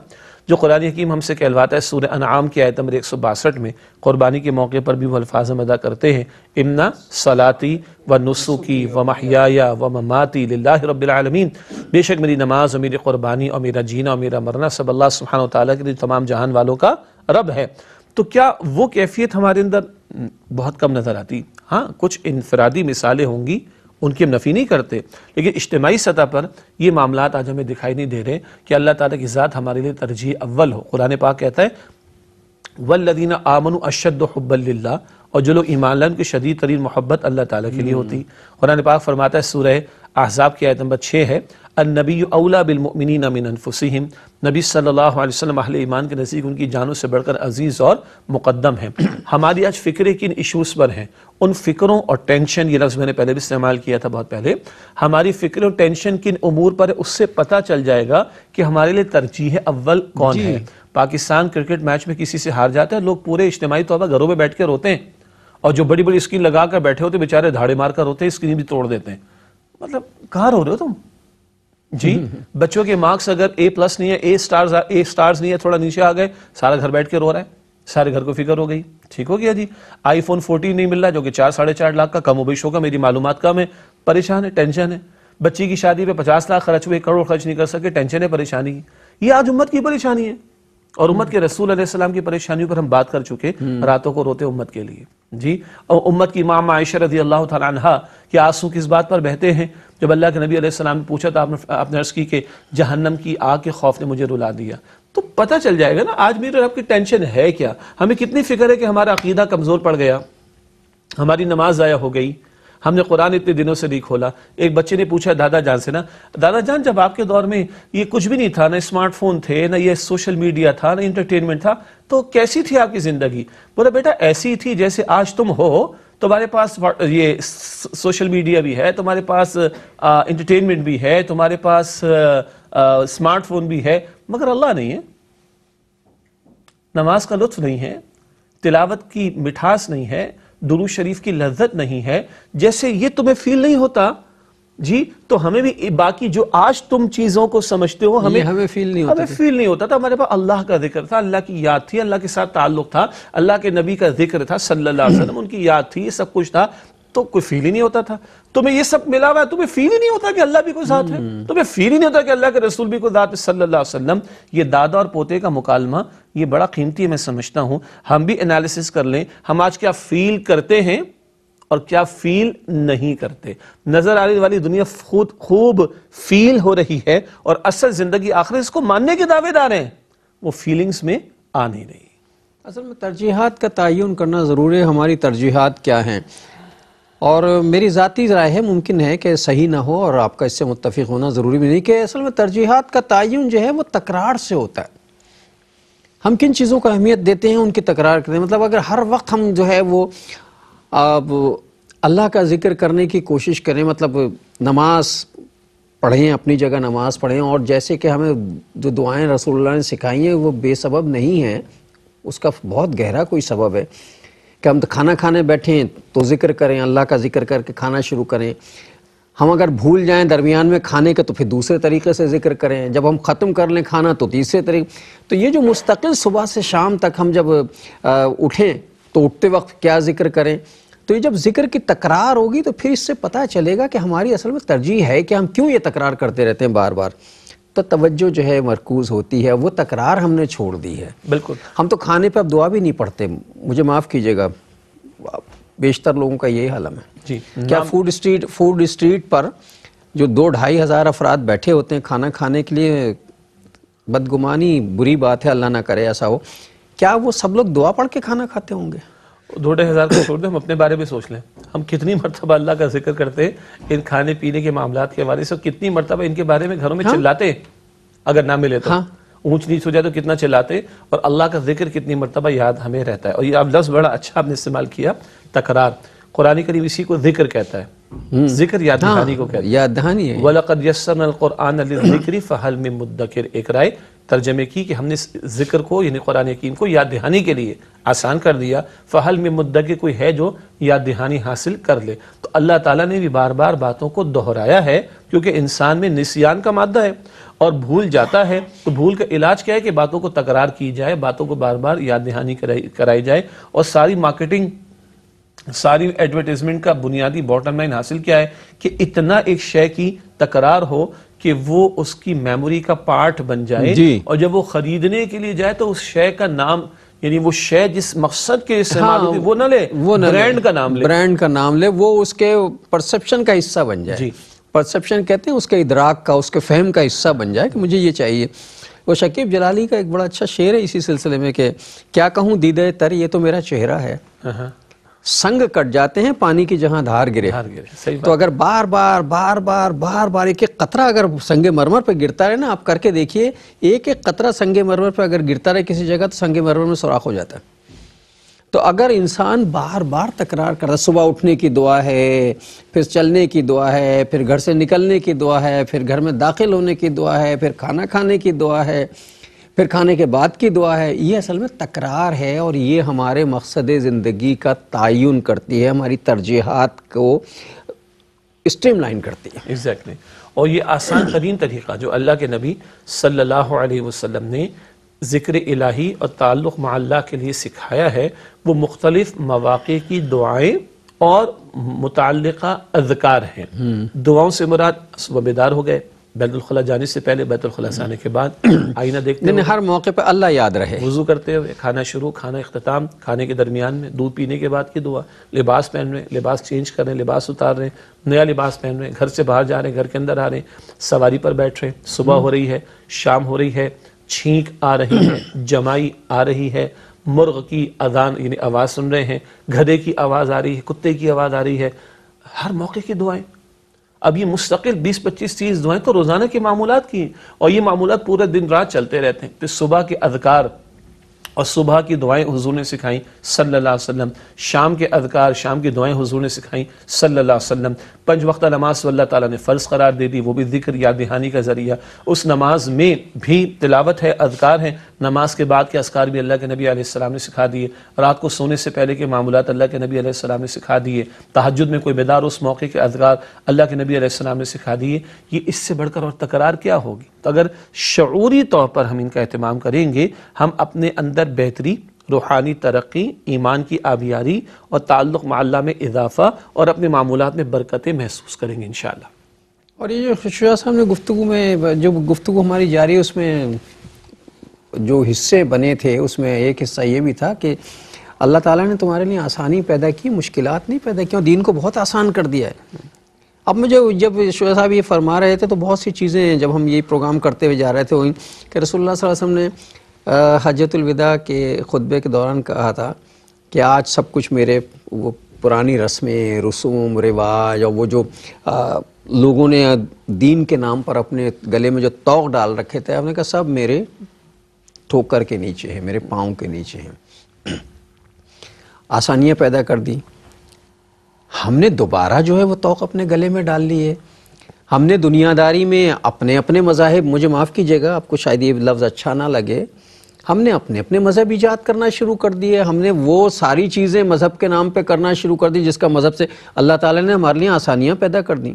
जो कुरान हकीम हमसे कहलवाता है सूर्य अनाम की आयत नंबर एक सौ बासठ में क़ुरबानी के मौके पर भी वो अल्फाज हम अदा करते हैं इमना सलाती व नुसुकी व महियाया व ममाती ला रबालमीन बेशक मेरी नमाज और मेरी क़ुरबानी और मेरा जीना और मेरा मरना सब अल्लाह सुबहान ताली के लिए तमाम जहान वालों का रब है तो क्या वो कैफियत हमारे अंदर हम्म, बहुत कम नज़र आती हाँ कुछ इनफरादी मिसालें होंगी उनकी हम नफ़ी नहीं करते लेकिन इज्तमाही सतह पर ये मामला आज हमें दिखाई नहीं दे रहे कि अल्लाह ताला की ज़ात हमारे लिए तरजीह अव्वल हो कुरान पाक कहता है वल्लदीन आमन अशद हब्बल्ला और जो लोग ईमान की शदीद तरीन मोहब्बत अल्लाह ताला के लिए होती कुरान पाक फरमाता है सूरह अहजाब की आयत नंबर छः है नबी अवला बिलमिन मिनफ़ुसम नबी सल्ला वसम अहल ईमान के नज़दीक उनकी जानों से बढ़कर अजीज़ और मुकदम है हमारी आज फ़िक्रे किन इशूज़ पर हैं उन फ़िक्रों और टेंशन ये लफ्ज़ मैंने पहले भी इस्तेमाल किया था बहुत पहले हमारी फ़िक्र और टेंशन किन अमूर पर है उससे पता चल जाएगा कि हमारे लिए तरजीह अव्वल कौन है पाकिस्तान क्रिकेट मैच में किसी से हार जाता है लोग पूरे इज्तमाही तौर पर घरों में बैठ कर रोते हैं और जो बड़ी बड़ी स्क्रीन लगा कर बैठे होते बेचारे धाड़े मार कर रोते हैं स्क्रीन भी तोड़ देते हैं मतलब कहाँ रो रहे हो तुम जी बच्चों के मार्क्स अगर ए प्लस नहीं है ए स्टार्स ए स्टार्स नहीं है थोड़ा नीचे आ गए सारा घर बैठ के रो रहा है सारे घर को फिक्र हो गई ठीक हो गया जी आईफोन फोर्टीन नहीं मिल रहा जो कि चार साढ़े चार लाख का कम उबेश का मेरी मालूम कम है परेशान है टेंशन है बच्ची की शादी पे पचास लाख खर्च हुए करोड़ खर्च नहीं कर सके टेंशन है परेशानी ये आज उम्मत की परेशानी है और उम्मत के रसूल सलाम की परेशानियों पर हम बात कर चुके हम्म। रातों को रोते उम्मत के लिए जी और उम्मत की इमाम आयशा रजी अल्लाह तहा कि आंसू किस बात पर बहते हैं जब अल्लाह के नबी अलैहिस्सलाम ने पूछा तो आपने आपने अर्ज़ की कि जहन्नम की आग के खौफ ने मुझे रुला दिया तो पता चल जाएगा ना आज मेरे रब की टेंशन है क्या हमें कितनी फिक्र है कि हमारा अकीदा कमज़ोर पड़ गया हमारी नमाज ज़ाया हो गई हमने कुरान इतने दिनों से नहीं खोला एक बच्चे ने पूछा दादा जान से ना दादा जान जब आपके दौर में ये कुछ भी नहीं था ना स्मार्टफोन थे ना ये सोशल मीडिया था ना इंटरटेनमेंट था तो कैसी थी आपकी ज़िंदगी बोला बेटा ऐसी थी जैसे आज तुम हो तुम्हारे पास ये सोशल मीडिया भी है तुम्हारे पास इंटरटेनमेंट भी है तुम्हारे पास स्मार्टफोन भी है मगर अल्लाह नहीं है नमाज का लुत्फ नहीं है तिलावत की मिठास नहीं है दुरू शरीफ की लज्जत नहीं है जैसे ये तुम्हें फील नहीं होता जी तो हमें भी बाकी जो आज तुम चीजों को समझते हो हमें हमें फील नहीं होता हमें फील नहीं होता था हमारे पास अल्लाह का जिक्र था अल्लाह की याद थी अल्लाह के साथ ताल्लुक था अल्लाह के नबी का जिक्र था सल्लल्लाहु अलैहि वसल्लम उनकी याद थी ये सब कुछ था तो कोई फील ही नहीं होता था तुम्हें ये सब मिला हुआ है तुम्हें फील ही नहीं होता कि अल्लाह भी कोई साथ है हम्म। तुम्हें फील ही नहीं होता कि अल्लाह के रसूल भी कोई साथ है सल्लल्लाहु अलैहि वसल्लम ये दादा और पोते का मुकालमा ये बड़ा कीमती है मैं समझता हूँ हम भी एनालिसिस कर लें हम आज क्या फील करते हैं और क्या फील नहीं करते नजर आने वाली दुनिया खुद खूब फील हो रही है और असल जिंदगी आखिर इसको मानने के दावेदार हैं वो फीलिंग्स में आ नहीं रही असल में तरजीहत का तयन करना ज़रूरी है हमारी तरजीहत क्या हैं और मेरी ज़ाती राय है मुमकिन है कि सही ना हो और आपका इससे मुतफिक होना ज़रूरी भी नहीं कि असल में तरजीहत का तयन जो है वो तकरार से होता है हम किन चीज़ों को अहमियत देते हैं उनकी तकरार करते हैं मतलब अगर हर वक्त हम जो है वो अब अल्लाह का जिक्र करने की कोशिश करें मतलब नमाज पढ़ें अपनी जगह नमाज पढ़ें और जैसे कि हमें जो दुआएं रसूलुल्लाह ने सिखाई हैं वो बेसबब नहीं हैं उसका बहुत गहरा कोई सबब है कि हम तो खाना खाने बैठे हैं तो ज़िक्र करें अल्लाह का ज़िक्र करके खाना शुरू करें हम अगर भूल जाएं दरमियान में खाने का तो फिर दूसरे तरीके से जिक्र करें जब हम ख़त्म कर लें खाना तो तीसरे तरीके तो ये जो मुस्तकिल सुबह से शाम तक हम जब आ, उठें तो उठते वक्त क्या जिक्र करें तो ये जब जिक्र की तकरार होगी तो फिर इससे पता चलेगा कि हमारी असल में तरजीह है कि हम क्यों ये तकरार करते रहते हैं बार बार तो तवज्जो जो है मरकूज होती है वो तकरार हमने छोड़ दी है बिल्कुल हम तो खाने पर अब दुआ भी नहीं पढ़ते मुझे माफ़ कीजिएगा बेशतर लोगों का यही हालम है जी क्या फूड स्ट्रीट फूड स्ट्रीट पर जो दो ढाई हज़ार अफराद बैठे होते हैं खाना खाने के लिए बदगुमानी बुरी बात है अल्लाह ना करे ऐसा हो क्या वो सब लोग दुआ पढ़ के खाना खाते होंगे ढोडे हज़ार को छोड़ दें हम अपने बारे में सोच लें हम कितनी मरतबा अल्लाह का जिक्र करते हैं इन खाने पीने के मामला के हवाले से कितनी मरतबा इनके बारे में घरों में हाँ? चिल्लाते अगर ना मिले तो हाँ? ऊंच नीच हो जाए तो कितना चिल्लाते और अल्लाह का जिक्र कितनी मरतबा याद हमें रहता है और ये अब लफ्ज़ बड़ा अच्छा आपने इस्तेमाल किया तकरार कुरानी करीम इसी को जिक्र कहता है हम्म। जिक्र याद हाँ। दहानी को कहता है याद दहानी है एक राय तर्जमे की कि हमने जिक्र को यानी कुरान यकीम को याद दहानी के लिए आसान कर दिया फ़हल में मुद्दा के कोई है जो याद दहानी हासिल कर ले तो अल्लाह ताला ने भी बार बार बातों को दोहराया है क्योंकि इंसान में निसियान का मादा है और भूल जाता है तो भूल का इलाज क्या है कि बातों को तकरार की जाए बातों को बार बार याद दहानी कराई जाए और सारी मार्केटिंग सारी एडवर्टीजमेंट का बुनियादी बॉटम लाइन हासिल क्या है कि इतना एक शय की तकरार हो कि वो उसकी मेमोरी का पार्ट बन जाए और जब वो खरीदने के लिए जाए तो उस शय का नाम यानी वो शय जिस मकसद के इस्तेमाल हाँ, वो ना ले वो ना ब्रांड का नाम ले ब्रांड का नाम ले वो उसके परसेप्शन का हिस्सा बन जाए परसेप्शन कहते हैं उसके इदराक का उसके फहम का हिस्सा बन जाए कि मुझे ये चाहिए वो शकीब जलाली का एक बड़ा अच्छा शेर है इसी सिलसिले में कि क्या कहूँ दीदे तर ये तो मेरा चेहरा है हाँ, हाँ। संग कट जाते हैं पानी की जहां धार गिरे धार गिरे सही तो अगर बार बार बार बार बार बार एक एक कतरा अगर संगे मरमर पर गिरता रहे ना आप करके देखिए एक एक कतरा संगे मरमर पर अगर गिरता रहे किसी जगह तो संगे मरमर में सुराख हो जाता है तो अगर इंसान बार बार तकरार कर रहा सुबह उठने की दुआ है फिर चलने की दुआ है फिर घर से निकलने की दुआ है फिर घर में दाखिल होने की दुआ है फिर खाना खाने की दुआ है फिर खाने के बाद की दुआ है ये असल में तकरार है और ये हमारे मकसद ज़िंदगी का तयन करती है हमारी तरजीहत को स्ट्रीम लाइन करती है एग्जैक्टली exactly. और ये आसान तरीन तरीक़ा जो अल्लाह के नबी सल्लल्लाहु अलैहि वसल्लम ने ज़िक्र इलाही और ताल्लुक़ माल्ला के लिए सिखाया है वो मुख्तलिफ़ मौाक़े की दुआएँ और मुतल अजकार हैं हम्म। दुआओं से मुराद सुबेदार हो गए बैतुलखला जाने से पहले बैतुलखला से आने के बाद आईना देखते हैं हर मौके पर अल्लाह याद रहे वजू करते हुए खाना शुरू खाना अख्ताम खाने के दरमियान में दूध पीने के बाद की दुआ लिबास पहन रहे लिबास चेंज कर रहे लिबास उतार रहे नया लिबास पहन रहे घर से बाहर जा रहे घर के अंदर आ रहे हैं सवारी पर बैठ रहे सुबह हो रही है शाम हो रही है छींक आ रही है जमाई आ रही है मुर्ग की अजान यानी आवाज़ सुन रहे हैं गधे की आवाज़ आ रही है कुत्ते की आवाज़ आ रही है हर मौके की दुआएं अब ये मुस्तकिल बीस पच्चीस तीस दुआएं तो रोज़ाना के मामूलत की और ये मामूलत पूरे दिन रात चलते रहते हैं फिर सुबह के अधिकार और सुबह की दुआएं हुजूर ने सिखाई सल्लल्लाहु अलैहि वसल्लम शाम के अदकार शाम की दुआएं हुजूर ने सिखाई सल्लल्लाहु अलैहि वसल्लम पंच वक्त नमाज अल्लाह ताला ने फ़र्ज़ करार दे दी वो भी जिक्र याद दिहानी का ज़रिया उस नमाज में भी तिलावत है अदकार है नमाज के बाद के असकार भी अल्लाह के नबी आसमाम ने सिखा दिए रात को सोने से पहले के मामूलत अल्लाह के नबी आसमाम ने सिखा दिए तहजद में कोई बेदार उस मौके के अदकार अल्लाह के नबी आसमाम ने सिखा दिए ये इससे बढ़कर और तकरार क्या होगी तो अगर शूरी तौर पर हम इनका अहतमाम करेंगे हम अपने अंदर अंदर बेहतरी रूहानी तरक्की ईमान की आबियारी और ताल्लुक़ माल्ला में इजाफ़ा और अपने मामूलत में बरकतें महसूस करेंगे इन और ये जो खुशा साहब ने गुफ्तु में जो गुफ्तु हमारी जारी है उसमें जो हिस्से बने थे उसमें एक हिस्सा ये भी था कि अल्लाह ताला ने तुम्हारे लिए आसानी पैदा की मुश्किल नहीं पैदा की और दीन को बहुत आसान कर दिया है अब मुझे जब शुरा साहब ये फरमा रहे थे तो बहुत सी चीज़ें जब हम ये प्रोग्राम करते हुए जा रहे थे वहीं कि रसोल्ला वसम ने हजरतलविदा के खुतबे के दौरान कहा था कि आज सब कुछ मेरे वो पुरानी रस्में रसूम रिवाज और वो जो आ, लोगों ने दीन के नाम पर अपने गले में जो तोक डाल रखे थे हमने कहा सब मेरे ठोकर के नीचे हैं मेरे पाँव के नीचे हैं आसानियाँ पैदा कर दी हमने दोबारा जो है वो तोक अपने गले में डाल लिए हमने दुनियादारी में अपने अपने मजाहब मुझे माफ़ कीजिएगा आपको शायद ये लफ्ज़ अच्छा ना लगे हमने अपने अपने मज़हब ईजाद करना शुरू कर दिए हमने वो सारी चीज़ें मज़हब के नाम पे करना शुरू कर दी जिसका मज़हब से अल्लाह ताला ने हमारे लिए आसानियाँ पैदा कर दी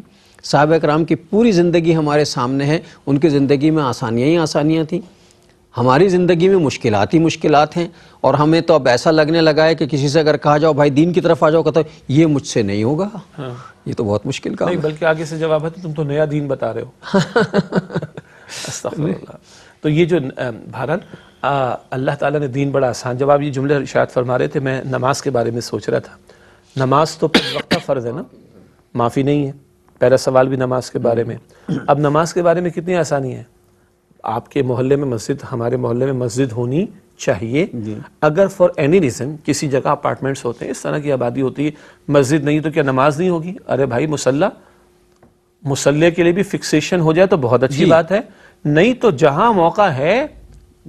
साहब कराम की पूरी ज़िंदगी हमारे सामने है उनकी ज़िंदगी में आसानियाँ ही आसानियाँ थी हमारी ज़िंदगी में मुश्किल ही मुश्किल हैं और हमें तो अब ऐसा लगने लगा है कि किसी से अगर कहा जाओ भाई दीन की तरफ आ जाओ कहते ये मुझसे नहीं होगा हाँ। ये तो बहुत मुश्किल काम नहीं, बल्कि आगे से जवाब है तो तुम तो नया दीन बता रहे हो तो ये जो भारत अल्लाह ताला ने दीन बड़ा आसान जब आप ये जुमले शायद फरमा रहे थे मैं नमाज के बारे में सोच रहा था नमाज तो वक्त का फ़र्ज़ है ना माफ़ी नहीं है पहला सवाल भी नमाज के बारे में अब नमाज के बारे में कितनी आसानी है आपके मोहल्ले में मस्जिद हमारे मोहल्ले में मस्जिद होनी चाहिए अगर फॉर एनी रीज़न किसी जगह अपार्टमेंट्स होते हैं इस तरह की आबादी होती है मस्जिद नहीं तो क्या नमाज नहीं होगी अरे भाई मुसल्ला मुसल्ले के लिए भी फिक्सेशन हो जाए तो बहुत अच्छी बात है नहीं तो जहां मौका है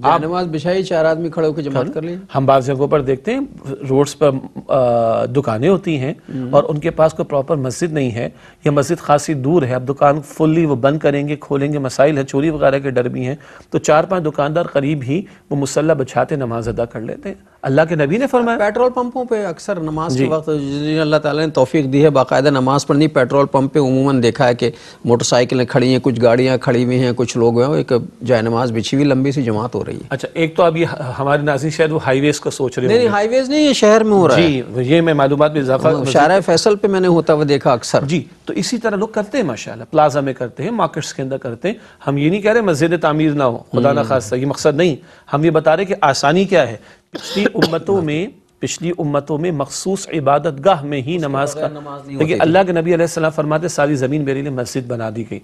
आप नमाज बिछाई चार आदमी खड़े होकर जमात कर ली हम बाज़ जगहों पर देखते हैं रोड्स पर दुकानें होती हैं हम्म। और उनके पास कोई प्रॉपर मस्जिद नहीं है यह मस्जिद खासी दूर है अब दुकान फुल्ली वो बंद करेंगे खोलेंगे मसाइल है चोरी वगैरह के डर भी हैं तो चार पांच दुकानदार करीब ही वो मुसल्ला बिछाते नमाज अदा कर लेते हैं अल्लाह के नबी ने फरमाया पेट्रोल पंपों पे अक्सर नमाज के वक्त अल्लाह ताला ने तौफीक दी है बाकायदा नमाज पढ़नी पेट्रोल पंप पे उमूमन देखा है कि मोटरसाइकिलें खड़ी हैं कुछ गाड़ियाँ खड़ी हुई हैं कुछ लोग हैं एक जाय नमाज बिछी हुई लंबी सी जमात हो रही है अच्छा एक तो अभी हमारे नाजी शायद वो हाईवेज का सोच रहे नहीं हाईवेज नहीं ये शहर में हो रहा है जी ये मैं मालूम में इजाफा शारा फैसल पे मैंने होता हुआ देखा अक्सर जी तो इसी तरह लोग करते हैं माशा प्लाजा में करते हैं मार्केट्स के अंदर करते हैं हम ये नहीं कह रहे मस्जिद तमीर ना हो खुदा ना हम्म। खास ये मकसद नहीं हम ये बता रहे कि आसानी क्या है पिछली उम्मतों में पिछली उम्मतों में मखसूस इबादत गाह में ही नमाज का नमाज देखिए अल्लाह के नबी सलाम फरमाते सारी ज़मीन मेरे लिए मस्जिद बना दी गई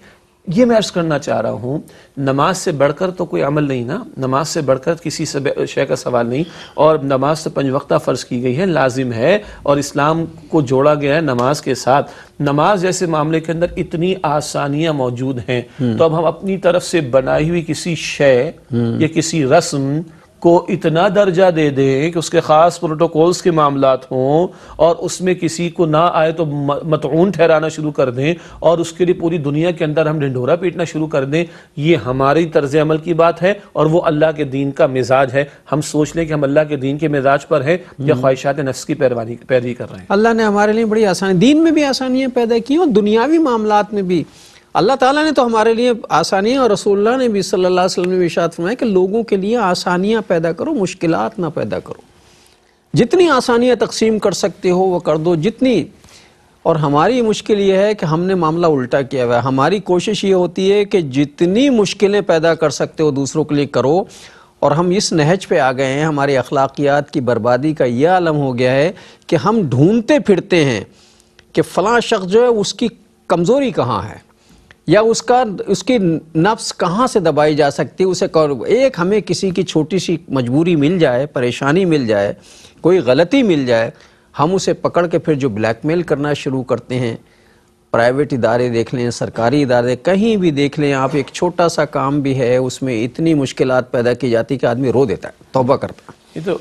ये मैं अर्ज करना चाह रहा हूँ नमाज से बढ़कर तो कोई अमल नहीं ना नमाज से बढ़कर किसी शय का सवाल नहीं और नमाज तो वक्ता फ़र्ज़ की गई है लाजिम है और इस्लाम को जोड़ा गया है नमाज के साथ नमाज जैसे मामले के अंदर इतनी आसानियाँ मौजूद हैं हम्म। तो अब हम अपनी तरफ से बनाई हुई किसी शय हम्म। या किसी रस्म को इतना दर्जा दे दें कि उसके ख़ास प्रोटोकॉल्स के मामला हों और उसमें किसी को ना आए तो मतून ठहराना शुरू कर दें और उसके लिए पूरी दुनिया के अंदर हम ढिंडोरा पीटना शुरू कर दें ये हमारी तर्ज अमल की बात है और वो अल्लाह के दीन का मिजाज है हम सोच लें कि हम अल्लाह के दीन के मिजाज पर हैं या हम्म। ख्वाहिशात नफ्स की पैरवानी पैरवी कर रहे हैं अल्लाह ने हमारे लिए बड़ी आसानी दीन में भी आसानियाँ पैदा की और दुनियावी मामला में भी अल्लाह ताला ने तो हमारे लिए आसानियाँ और रसूलुल्लाह ने भी सल्लल्लाहु अलैहि वसल्लम ने इशात फरमाया कि लोगों के लिए आसानियाँ पैदा करो मुश्किल ना पैदा करो जितनी आसानियाँ तकसीम कर सकते हो वह कर दो जितनी और हमारी मुश्किल ये है कि हमने मामला उल्टा किया हुआ है हमारी कोशिश ये होती है कि जितनी मुश्किलें पैदा कर सकते हो दूसरों के लिए करो और हम इस नहज पे आ गए हैं हमारे अखलाकियात की बर्बादी का यह आलम हो गया है कि हम ढूंढते फिरते हैं कि फ़लाँ शख्स जो है उसकी कमज़ोरी कहाँ है या उसका उसकी नफ्स कहाँ से दबाई जा सकती है उसे कौन एक हमें किसी की छोटी सी मजबूरी मिल जाए परेशानी मिल जाए कोई गलती मिल जाए हम उसे पकड़ के फिर जो ब्लैकमेल करना शुरू करते हैं प्राइवेट इदारे देख लें सरकारी इदारे कहीं भी देख लें आप एक छोटा सा काम भी है उसमें इतनी मुश्किल पैदा की जाती कि आदमी रो देता है तोबा करता है ये तो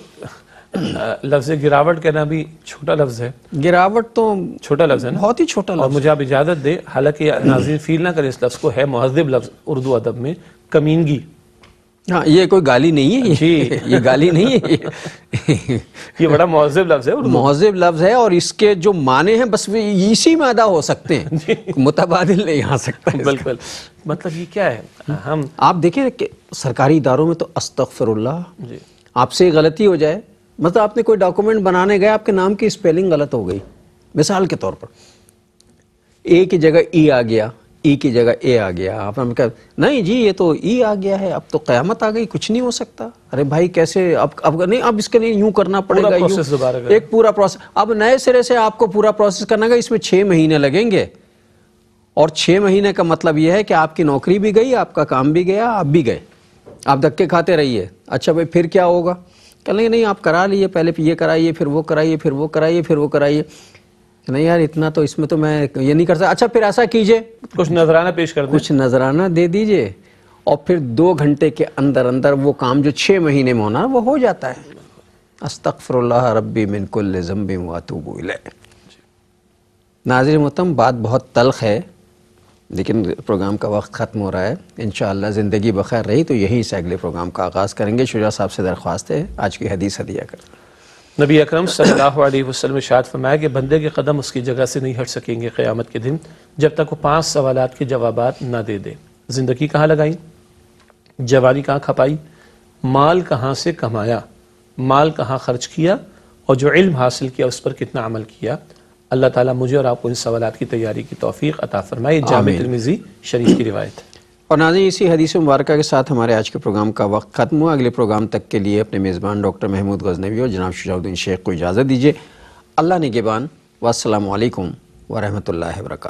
लफ्ज गिरावट कहना भी छोटा लफ्ज है गिरावट तो छोटा लफ्ज है ना बहुत ही छोटा और मुझे आप इजाजत दे हालांकि नाजी फील ना करें इस लफ्ज को है महजब लफ्ज उर्दू अदब में कमीनगी हाँ ये कोई गाली नहीं है जी ये गाली नहीं है ये बड़ा महजब लफ्ज़ है महजब लफ्ज़ है और इसके जो माने हैं बस वे इसी में अदा हो सकते हैं मुतबादिल नहीं आ सकता बिल्कुल मतलब ये क्या है हम आप देखें सरकारी इदारों में तो अस्तफरल्ला आपसे गलती हो जाए मतलब आपने कोई डॉक्यूमेंट बनाने गए आपके नाम की स्पेलिंग गलत हो गई मिसाल के तौर पर ए की जगह ई आ गया ई की जगह ए आ गया आपने कहा नहीं जी ये तो ई आ गया है अब तो कयामत आ गई कुछ नहीं हो सकता अरे भाई कैसे अब अब नहीं अब इसके लिए यूं करना पड़ेगा यूं, एक पूरा प्रोसेस अब नए सिरे से आपको पूरा प्रोसेस करना का इसमें छः महीने लगेंगे और छः महीने का मतलब यह है कि आपकी नौकरी भी गई आपका काम भी गया आप भी गए आप धक्के खाते रहिए अच्छा भाई फिर क्या होगा कह लेंगे नहीं आप करा लिए पहले ये कराइए फिर वो कराइए फिर वो कराइए फिर वो कराइए नहीं यार इतना तो इसमें तो मैं ये नहीं कर सकता अच्छा फिर ऐसा कीजिए कुछ नजराना पेश कर कुछ नजराना दे दीजिए और फिर दो घंटे के अंदर अंदर वो काम जो छः महीने में होना वो हो जाता है अस्तफर रबी मिनकुल्ल जम्बी मातूबूल नाजिर मतम बात बहुत तलख है लेकिन प्रोग्राम का वक्त ख़त्म हो रहा है इन ज़िंदगी बखैर रही तो यहीं से अगले प्रोग्राम का आगाज़ करेंगे शुजा साहब से दरख्वास्त है आज की हदीस हदिया कर नबी अक्रम सल्लल्लाहु शाद फरमाया कि बंदे के कदम उसकी जगह से नहीं हट सकेंगे क्यामत के दिन जब तक वो पांच सवाल के जवाब ना दे दें ज़िंदगी कहाँ लगाई जवानी कहाँ खपाई माल कहाँ से कमाया माल कहाँ खर्च किया और जो इल्म हासिल किया उस पर कितना अमल किया अल्लाह ताला मुझे और आपको इन सवाल की तैयारी की तोफ़ी अता फ़रमाए जाम तलमिज़ी शरीफ की रिवायत और नाजी इसी हदीस मुबारक के साथ हमारे आज के प्रोग्राम का वक्त ख़त्म हुआ अगले प्रोग्राम तक के लिए अपने मेज़बान डॉक्टर महमूद गजनवी और जनाब शुजाउद्दीन शेख को इजाज़त दीजिए अल्लाह नगेबान वालकम वरहमल वर्का